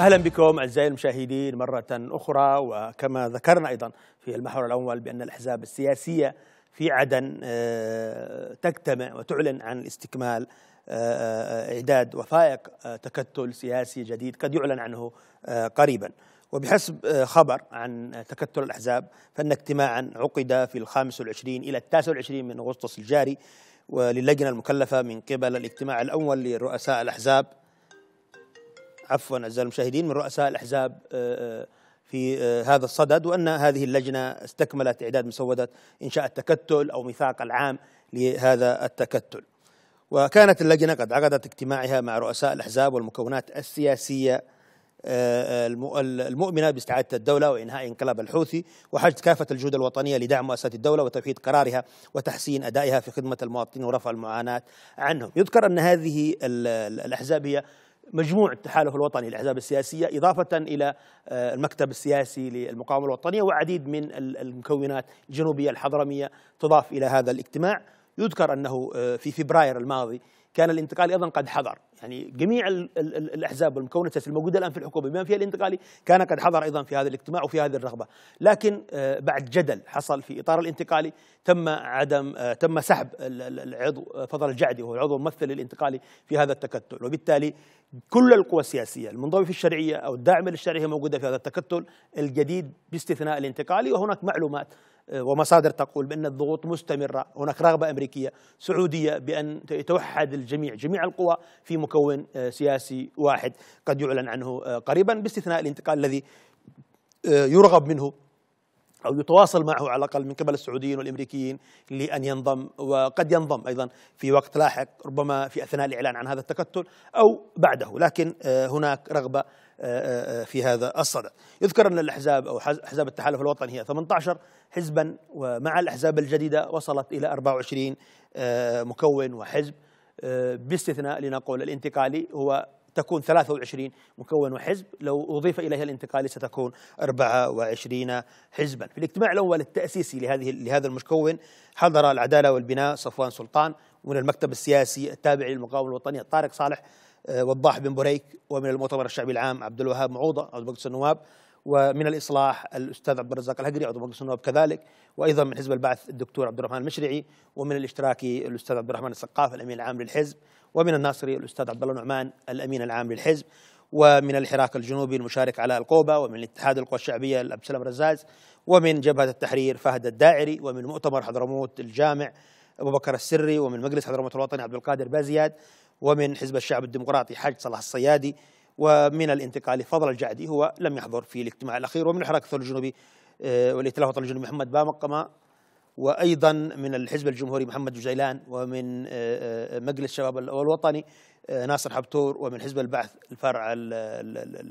اهلا بكم اعزائي المشاهدين مره اخرى وكما ذكرنا ايضا في المحور الاول بان الاحزاب السياسيه في عدن آه، تجتمع وتعلن عن استكمال آه، آه، اعداد وثائق تكتل سياسي جديد قد يعلن عنه قريبا وبحسب خبر عن تكتل الاحزاب فان اجتماعا عقد في الخامس والعشرين الى التاسع والعشرين من اغسطس الجاري وللجنه المكلفه من قبل الاجتماع الاول لرؤساء الاحزاب عفوا أعزائي المشاهدين من رؤساء الأحزاب آه، آه، في آه، هذا الصدد وأن هذه اللجنة استكملت إعداد مسودة إنشاء التكتل أو ميثاق العام لهذا التكتل وكانت اللجنة قد عقدت اجتماعها مع رؤساء الأحزاب والمكونات السياسية المؤمنة باستعادة الدولة وإنهاء انقلاب الحوثي وحشد كافة الجهود الوطنية لدعم مؤسسات الدولة وتوحيد قرارها وتحسين أدائها في خدمة المواطنين ورفع المعاناة عنهم يذكر أن هذه الأحزاب هي مجموع التحالف الوطني للأحزاب السياسية إضافة إلى آه، المكتب السياسي للمقاومة الوطنية وعديد من المكونات الجنوبية الحضرمية تضاف إلى هذا الاجتماع يذكر أنه آه، في فبراير الماضي كان الانتقالي أيضا قد حضر يعني جميع الأحزاب والمكونات الموجودة الآن في الحكومة بما فيها الانتقالي كان قد حضر أيضا في هذا الاجتماع وفي هذه الرغبة لكن آه، بعد جدل حصل في إطار الانتقالي تم عدم آه، تم سحب العضو فضل الجعدي وهو العضو الممثل الانتقالي في هذا التكتل وبالتالي كل القوى السياسية المنضوية في الشرعية أو الداعمة للشرعية موجودة في هذا التكتل الجديد باستثناء الانتقالي وهناك معلومات ومصادر تقول بأن الضغوط مستمرة هناك رغبة أمريكية سعودية بأن يتوحد الجميع جميع القوى في مكون آه، سياسي واحد قد يعلن عنه آه، قريبا باستثناء الانتقال الذي آه، يرغب منه أو يتواصل معه على الأقل من قبل السعوديين والأمريكيين لأن ينضم وقد ينضم أيضا في وقت لاحق ربما في أثناء الإعلان عن هذا التكتل أو بعده لكن آه، هناك رغبة آه، آه، في هذا الصدد يذكر أن الأحزاب أو أحزاب التحالف الوطني هي 18 حزبا ومع الأحزاب الجديدة وصلت إلى 24 مكون وحزب باستثناء لنقول الانتقالي هو ستكون 23 مكون وحزب لو أضيف إليها الانتقالي ستكون 24 حزبا في الاجتماع الأول التأسيسي لهذه لهذا المكون حضر العدالة والبناء صفوان سلطان ومن المكتب السياسي التابع للمقاومة الوطنية طارق صالح آه، وضاح بن بريك ومن المؤتمر الشعبي العام عبد الوهاب معوضة عضو مجلس النواب ومن الاصلاح الاستاذ عبد الرزاق الهجري عضو مجلس النواب كذلك وايضا من حزب البعث الدكتور عبد الرحمن المشرعي ومن الاشتراكي الاستاذ عبد الرحمن السقاف الامين العام للحزب ومن الناصري الاستاذ عبد الله نعمان الامين العام للحزب ومن الحراك الجنوبي المشارك على القوبة ومن اتحاد القوى الشعبية الأب سلم رزاز ومن جبهة التحرير فهد الداعري ومن مؤتمر حضرموت الجامع أبو بكر السري ومن مجلس حضرموت الوطني عبد القادر بازياد ومن حزب الشعب الديمقراطي حاج صلاح الصيادي ومن الانتقال فضل الجعدي هو لم يحضر في الاجتماع الأخير ومن حركه الثوره الجنوبي آه، والائتلاف الوطني الجنوبي محمد بامقما وأيضا من الحزب الجمهوري محمد جزيلان ومن آه، آه، مجلس الشباب الوطني ناصر حبتور ومن حزب البعث الفرع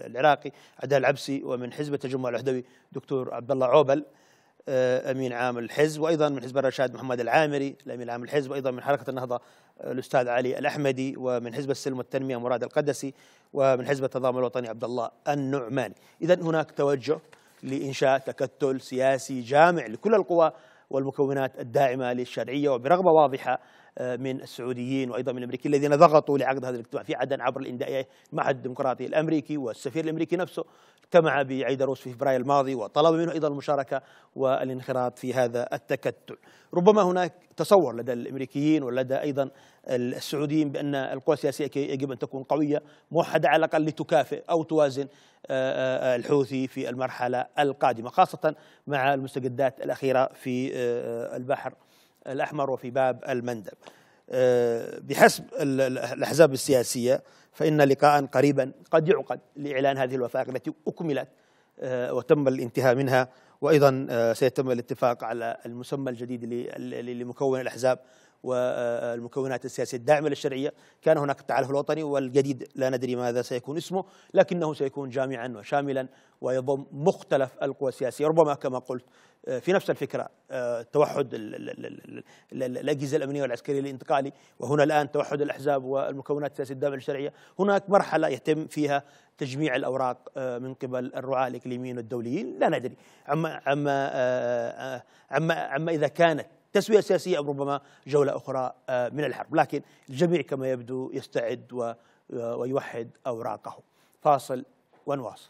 العراقي عدال العبسي ومن حزب التجمع الوحدوي دكتور عبد الله عوبل آه، امين عام الحزب وايضا من حزب الرشاد محمد العامري الامين عام الحزب وايضا من حركه النهضه الاستاذ علي الاحمدي ومن حزب السلم والتنميه مراد القدسي ومن حزب التضامن الوطني عبد الله النعماني اذا هناك توجه لانشاء تكتل سياسي جامع لكل القوى والمكونات الداعمه للشرعيه وبرغبه واضحه آه، من السعوديين وايضا من الامريكيين الذين ضغطوا لعقد هذا الاجتماع في عدن عبر الاندائيه المعهد الديمقراطي الامريكي والسفير الامريكي نفسه اجتمع بعيدروس في فبراير الماضي وطلب منه ايضا المشاركه والانخراط في هذا التكتل. ربما هناك تصور لدى الامريكيين ولدى ايضا السعوديين بان القوى السياسيه يجب ان تكون قويه موحده على الاقل لتكافئ او توازن آه، آه، الحوثي في المرحله القادمه خاصه مع المستجدات الاخيره في البحر الأحمر وفي باب المندب آه، بحسب الأحزاب السياسية فإن لقاء قريبا قد يعقد لإعلان هذه الوثائق التي أكملت آه، وتم الانتهاء منها وأيضا آه، سيتم الاتفاق على المسمى الجديد لمكون الأحزاب والمكونات السياسية الداعمة للشرعية كان هناك التعالف الوطني والجديد لا ندري ماذا سيكون اسمه لكنه سيكون جامعا وشاملا ويضم مختلف القوى السياسية ربما كما قلت آه، في نفس الفكرة آه، توحد الأجهزة الأمنية والعسكرية الانتقالي وهنا الآن توحد الأحزاب والمكونات السياسية الداعمة للشرعية هناك مرحلة يتم فيها تجميع الأوراق آه، من قبل الرعاة الإقليميين والدوليين لا ندري عما, عما, عما, عما إذا كانت تسوية سياسية أو ربما جولة أخرى آه، من الحرب لكن الجميع كما يبدو يستعد آه، ويوحد أوراقه فاصل ونواصل